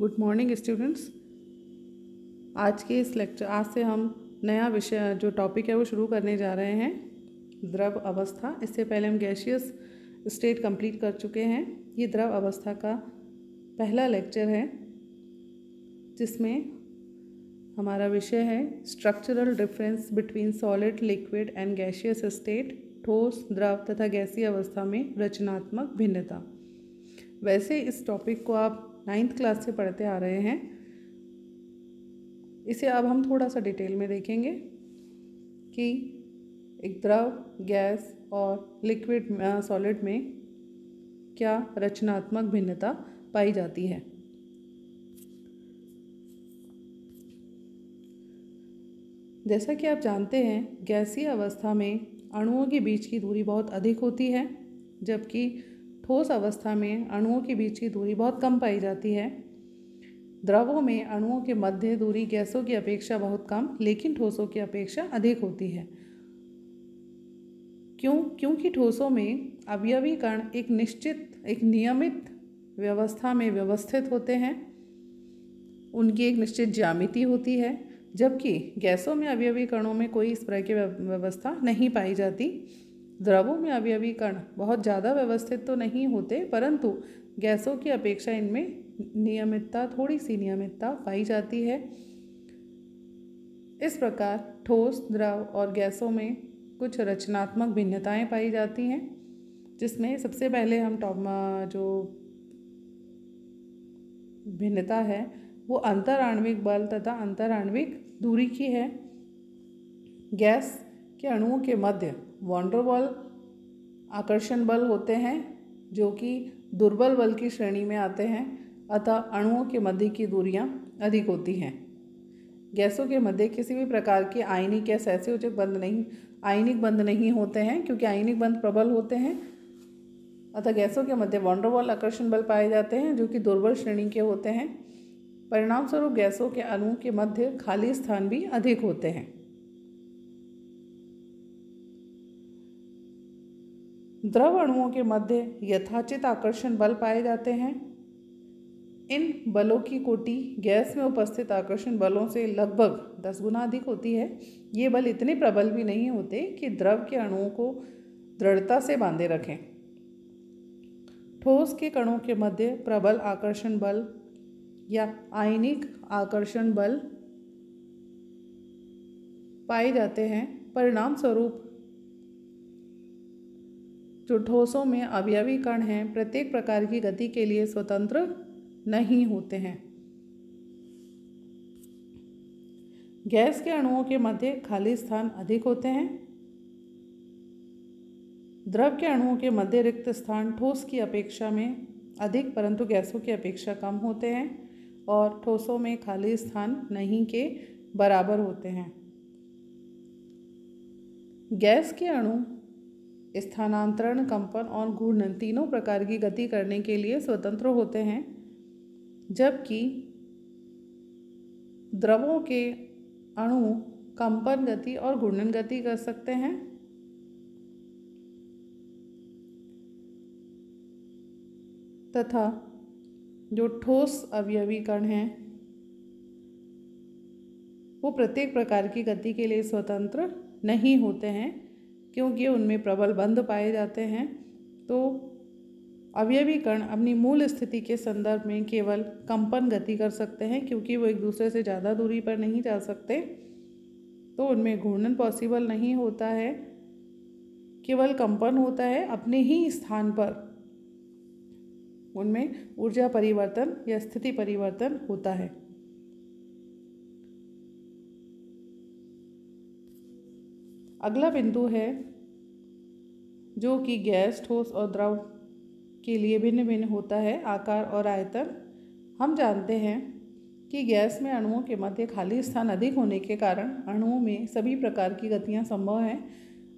good morning students आज के इस लेक्चर आज से हम नया विषय जो टॉपिक है वो शुरू करने जा रहे हैं द्रव अवस्था इससे पहले हम गैशियस स्टेट कंप्लीट कर चुके हैं ये द्रव अवस्था का पहला लेक्चर है जिसमें हमारा विषय है structural difference between solid liquid and gaseous state ठोस द्रव तथा गैसीय अवस्था में रचनात्मक भिन्नता वैसे इस टॉपिक को आप नाइन्थ क्लास से पढ़ते आ रहे हैं इसे अब हम थोड़ा सा डिटेल में देखेंगे कि एक द्रव गैस और लिक्विड सॉलिड में क्या रचनात्मक भिन्नता पाई जाती है जैसा कि आप जानते हैं गैसीय अवस्था में अणुओं के बीच की दूरी बहुत अधिक होती है जबकि ठोस अवस्था में अणुओं के बीच की दूरी बहुत कम पाई जाती है द्रवों में अणुओं के मध्य दूरी गैसों की अपेक्षा बहुत कम लेकिन ठोसों की अपेक्षा अधिक होती है क्यों क्योंकि ठोसों में अवयवी कण एक निश्चित एक नियमित व्यवस्था में व्यवस्थित होते हैं उनकी एक निश्चित ज्यामिति होती है जबकि गैसों में अवयवी कणों में कोई इस तरह की व्यवस्था नहीं पाई जाती द्रवों में अभी अभी कण बहुत ज़्यादा व्यवस्थित तो नहीं होते परंतु गैसों की अपेक्षा इनमें नियमितता थोड़ी सी नियमितता पाई जाती है इस प्रकार ठोस द्रव और गैसों में कुछ रचनात्मक भिन्नताएं पाई जाती हैं जिसमें सबसे पहले हम टॉप जो भिन्नता है वो अंतरणविक बल तथा अंतराण्विक दूरी की है गैस के अणुओं के मध्य वॉन्डर बल आकर्षण बल होते हैं जो कि दुर्बल बल की श्रेणी में आते हैं अतः अणुओं के मध्य की दूरियां अधिक होती हैं गैसों के मध्य किसी भी प्रकार के आयनिक गैस ऐसे उचित बंद नहीं आयनिक बंद नहीं होते हैं क्योंकि आयनिक बंद प्रबल होते हैं अतः गैसों के मध्य वॉन्डरवॉल आकर्षण बल पाए जाते हैं जो कि दुर्बल श्रेणी के होते हैं परिणामस्वरूप गैसों के अणुओं के मध्य खाली स्थान भी अधिक होते हैं द्रव अणुओं के मध्य यथाचित आकर्षण बल पाए जाते हैं इन बलों की कोटि गैस में उपस्थित आकर्षण बलों से लगभग दस गुना अधिक होती है ये बल इतने प्रबल भी नहीं होते कि द्रव के अणुओं को दृढ़ता से बांधे रखें ठोस के कणों के मध्य प्रबल आकर्षण बल या आयनिक आकर्षण बल पाए जाते हैं परिणाम स्वरूप जो तो ठोसों में अवयवी कण हैं प्रत्येक प्रकार की गति के लिए स्वतंत्र नहीं होते हैं गैस के अणुओं के मध्य खाली स्थान अधिक होते हैं द्रव के अणुओं के मध्य रिक्त स्थान ठोस की अपेक्षा में अधिक परंतु गैसों की अपेक्षा कम होते हैं और ठोसों में खाली स्थान नहीं के बराबर होते हैं गैस के अणु स्थानांतरण कंपन और घूर्णन तीनों प्रकार की गति करने के लिए स्वतंत्र होते हैं जबकि द्रवों के अणु कंपन गति और घूर्णन गति कर सकते हैं तथा जो ठोस अवयवीकरण हैं वो प्रत्येक प्रकार की गति के लिए स्वतंत्र नहीं होते हैं क्योंकि उनमें प्रबल बंध पाए जाते हैं तो अवयवी कण अपनी मूल स्थिति के संदर्भ में केवल कंपन गति कर सकते हैं क्योंकि वो एक दूसरे से ज़्यादा दूरी पर नहीं जा सकते तो उनमें घूर्णन पॉसिबल नहीं होता है केवल कंपन होता है अपने ही स्थान पर उनमें ऊर्जा परिवर्तन या स्थिति परिवर्तन होता है अगला बिंदु है जो कि गैस ठोस और द्रव के लिए भिन्न भिन्न होता है आकार और आयतन हम जानते हैं कि गैस में अणुओं के मध्य खाली स्थान अधिक होने के कारण अणुओं में सभी प्रकार की गतियां संभव हैं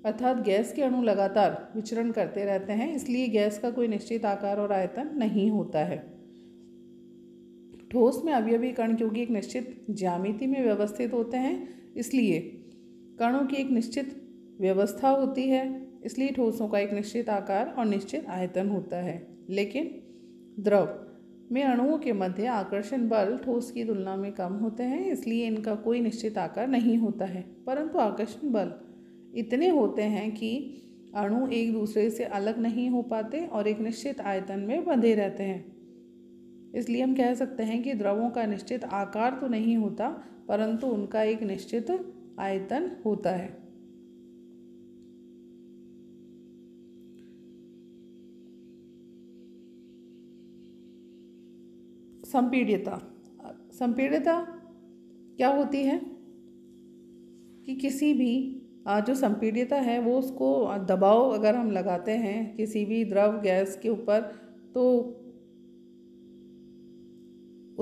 अर्थात गैस के अणु लगातार विचरण करते रहते हैं इसलिए गैस का कोई निश्चित आकार और आयतन नहीं होता है ठोस में अवयवी कण क्योंकि एक निश्चित ज्यामिति में व्यवस्थित होते हैं इसलिए कणों की एक निश्चित व्यवस्था होती है इसलिए ठोसों का एक निश्चित आकार और निश्चित आयतन होता है लेकिन द्रव में अणुओं के मध्य आकर्षण बल ठोस की तुलना में कम होते हैं इसलिए इनका कोई निश्चित आकार नहीं होता है परंतु आकर्षण बल इतने होते हैं कि अणु एक दूसरे से अलग नहीं हो पाते और एक निश्चित आयतन में बंधे रहते हैं इसलिए हम कह सकते हैं कि द्रवों का निश्चित आकार तो नहीं होता परंतु उनका एक निश्चित आयतन होता है संपीड्यता संपीड्यता क्या होती है कि किसी भी जो संपीड्यता है वो उसको दबाव अगर हम लगाते हैं किसी भी द्रव गैस के ऊपर तो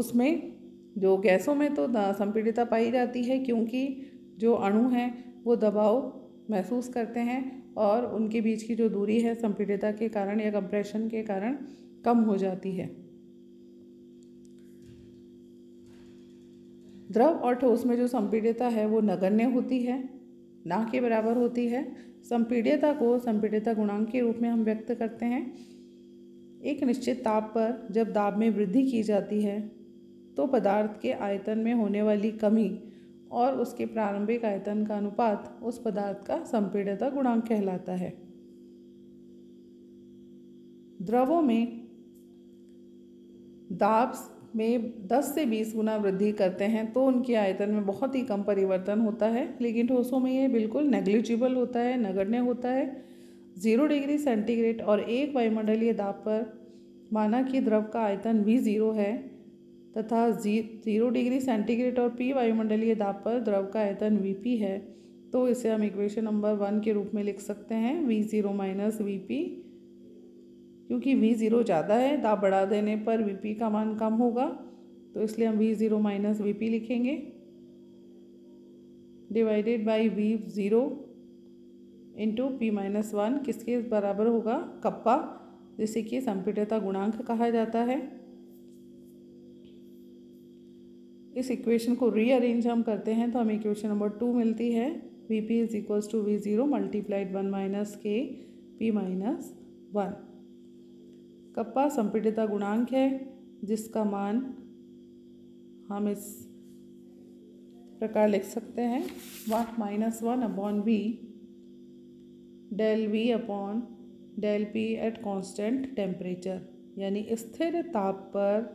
उसमें जो गैसों में तो संपीड़िता पाई जाती है क्योंकि जो अणु हैं वो दबाव महसूस करते हैं और उनके बीच की जो दूरी है संपीड़ता के कारण या कंप्रेशन के कारण कम हो जाती है द्रव और ठोस में जो संपीड़ता है वो नगण्य होती है ना के बराबर होती है संपीड़ता को संपीड़ता गुणांक के रूप में हम व्यक्त करते हैं एक निश्चित ताप पर जब दाब में वृद्धि की जाती है तो पदार्थ के आयतन में होने वाली कमी और उसके प्रारंभिक आयतन का अनुपात उस पदार्थ का संपीड़ता गुणांक कहलाता है द्रवों में दाब में 10 से 20 गुना वृद्धि करते हैं तो उनके आयतन में बहुत ही कम परिवर्तन होता है लेकिन ठोसों में यह बिल्कुल नेग्लिजिबल होता है नगण्य होता है ज़ीरो डिग्री सेंटीग्रेड और एक वायुमंडलीय दाब पर माना कि द्रव का आयतन भी ज़ीरो है तथा जीरो डिग्री सेंटीग्रेड और पी वायुमंडलीय दाब पर द्रव का आयतन वी पी है तो इसे हम इक्वेशन नंबर वन के रूप में लिख सकते हैं V zero minus V P क्योंकि वी ज़ीरो ज़्यादा है दाब बढ़ा देने पर वी पी का मान कम होगा तो इसलिए हम V zero minus V P लिखेंगे divided by V zero into P minus one किसके बराबर होगा कप्पा जिसे कि संपीडता गुणांक कहा जाता है इस इक्वेशन को रीअरेंज हम करते हैं तो हमें इक्वेशन नंबर टू मिलती है V P is equals to V zero multiplied one minus K P minus one kappa संपीडिता गुणांक है जिसका मान हम इस प्रकार लिख सकते हैं one minus one upon V del V upon del P at constant temperature यानी स्थिर ताप पर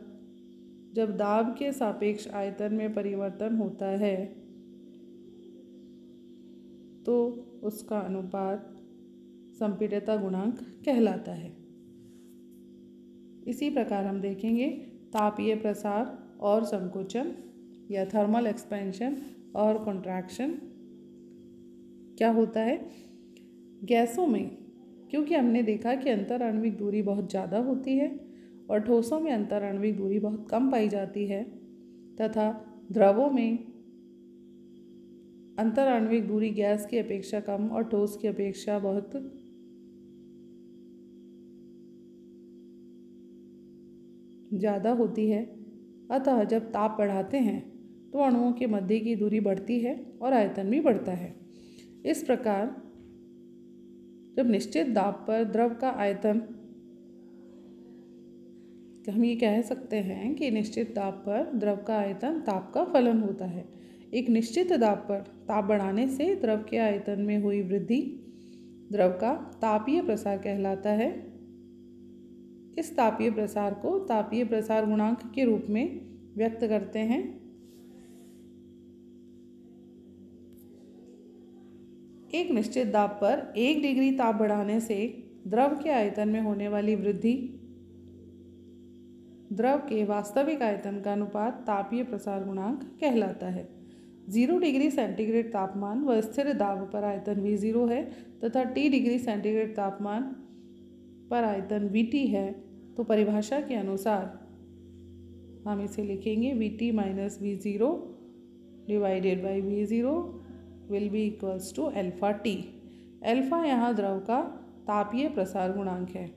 जब दाब के सापेक्ष आयतन में परिवर्तन होता है तो उसका अनुपात संपीडता गुणांक कहलाता है इसी प्रकार हम देखेंगे तापीय प्रसार और संकुचन या थर्मल एक्सपेंशन और कॉन्ट्रैक्शन क्या होता है गैसों में क्योंकि हमने देखा कि अंतर आणविक दूरी बहुत ज़्यादा होती है और ठोसों में अंतरणविक दूरी बहुत कम पाई जाती है तथा द्रवों में अंतरणविक दूरी गैस की अपेक्षा कम और ठोस की अपेक्षा बहुत ज़्यादा होती है अतः जब ताप बढ़ाते हैं तो अणुओं के मध्य की दूरी बढ़ती है और आयतन भी बढ़ता है इस प्रकार जब निश्चित दाब पर द्रव का आयतन तो हम ये कह सकते हैं कि निश्चित दाब पर द्रव का आयतन ताप का फलन होता है एक निश्चित दाब पर ताप बढ़ाने से द्रव के आयतन में हुई वृद्धि द्रव का तापीय प्रसार कहलाता है इस तापीय प्रसार को तापीय प्रसार गुणांक के रूप में व्यक्त करते हैं एक निश्चित दाब पर एक डिग्री ताप बढ़ाने से द्रव के आयतन में होने वाली वृद्धि द्रव के वास्तविक आयतन का अनुपात तापीय प्रसार गुणांक कहलाता है जीरो डिग्री सेंटीग्रेड तापमान व स्थिर दाब पर आयतन वी जीरो है तथा टी डिग्री सेंटीग्रेड तापमान पर आयतन वी टी है तो परिभाषा के अनुसार हम इसे लिखेंगे V T minus V zero divided by V zero will be equals to alpha T alpha यहाँ द्रव का तापीय प्रसार गुणांक है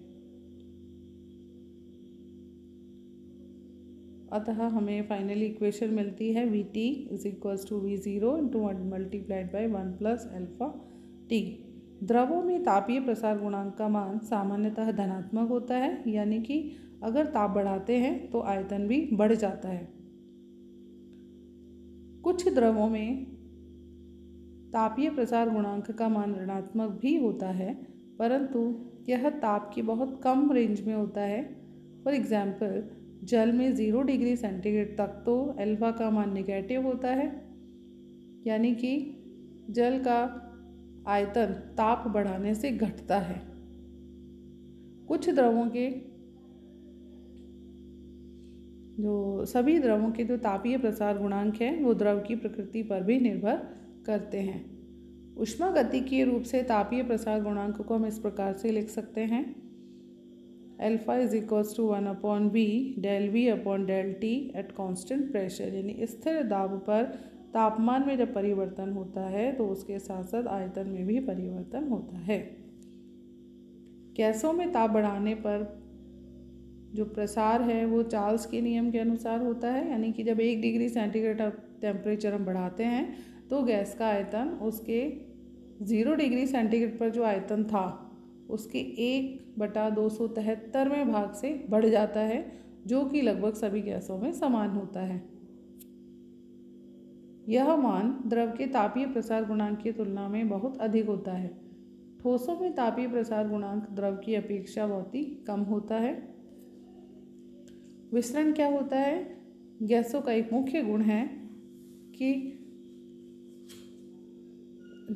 अतः हमें फाइनली इक्वेशन मिलती है V T is equals to V zero into multiplied by one plus alpha T द्रवों में तापीय प्रसार गुणांक का मान सामान्यतः धनात्मक होता है यानी कि अगर ताप बढ़ाते हैं तो आयतन भी बढ़ जाता है कुछ द्रवों में तापीय प्रसार गुणांक का मान ऋणात्मक भी होता है परंतु यह ताप की बहुत कम रेंज में होता है फॉर एग्ज़ाम्पल जल में ज़ीरो डिग्री सेंटीग्रेड तक तो अल्फ़ा का मान निगेटिव होता है यानी कि जल का आयतन ताप बढ़ाने से घटता है कुछ द्रवों के जो सभी द्रवों के जो तापीय प्रसार गुणांक हैं वो द्रव की प्रकृति पर भी निर्भर करते हैं उष्मा गति के रूप से तापीय प्रसार गुणांक को हम इस प्रकार से लिख सकते हैं alpha is equals to one upon B del V upon del T at constant pressure यानी स्थिर दाब पर तापमान में जब परिवर्तन होता है तो उसके साथ साथ आयतन में भी परिवर्तन होता है गैसों में ताप बढ़ाने पर जो प्रसार है वो चार्ल्स के नियम के अनुसार होता है यानी कि जब एक डिग्री सेंटीग्रेड टेम्परेचर हम बढ़ाते हैं तो गैस का आयतन उसके ज़ीरो डिग्री सेंटीग्रेड पर जो आयतन था उसके एक बटा दो सौ तिहत्तरवें भाग से बढ़ जाता है जो कि लगभग सभी गैसों में समान होता है यह मान द्रव के तापीय प्रसार गुणांक की तुलना में बहुत अधिक होता है ठोसों में तापीय प्रसार गुणांक द्रव की अपेक्षा बहुत ही कम होता है विसरण क्या होता है गैसों का एक मुख्य गुण है कि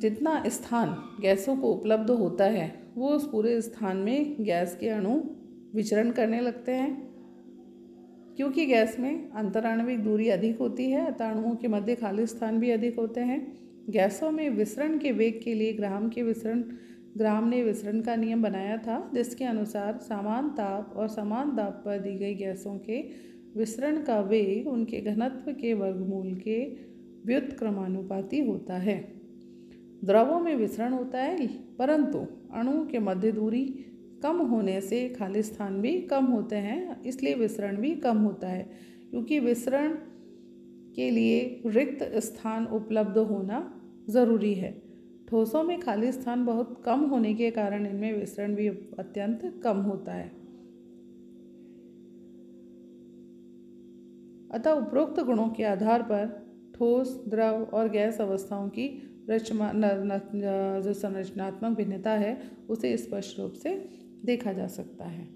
जितना स्थान गैसों को उपलब्ध होता है वो उस पूरे स्थान में गैस के अणु विचरण करने लगते हैं क्योंकि गैस में अंतराणविक दूरी अधिक होती है अतः अणुओं के मध्य खाली स्थान भी अधिक होते हैं गैसों में विसरण के वेग के लिए ग्राम के विसरण ग्राम ने विसरण का नियम बनाया था जिसके अनुसार समान ताप और समान दाब पर दी गई गैसों के विसरण का वेग उनके घनत्व के वर्गमूल के व्युत्क्रमानुपाती होता है द्रवों में विसरण होता है परंतु अणु के मध्य दूरी कम होने से खाली स्थान भी कम होते हैं इसलिए विसरण भी कम होता है क्योंकि विसरण के लिए रिक्त स्थान उपलब्ध होना ज़रूरी है ठोसों में खाली स्थान बहुत कम होने के कारण इनमें विसरण भी अत्यंत कम होता है अतः उपरोक्त गुणों के आधार पर ठोस द्रव और गैस अवस्थाओं की रचमा जो संरचनात्मक भिन्नता है उसे स्पष्ट रूप से देखा जा सकता है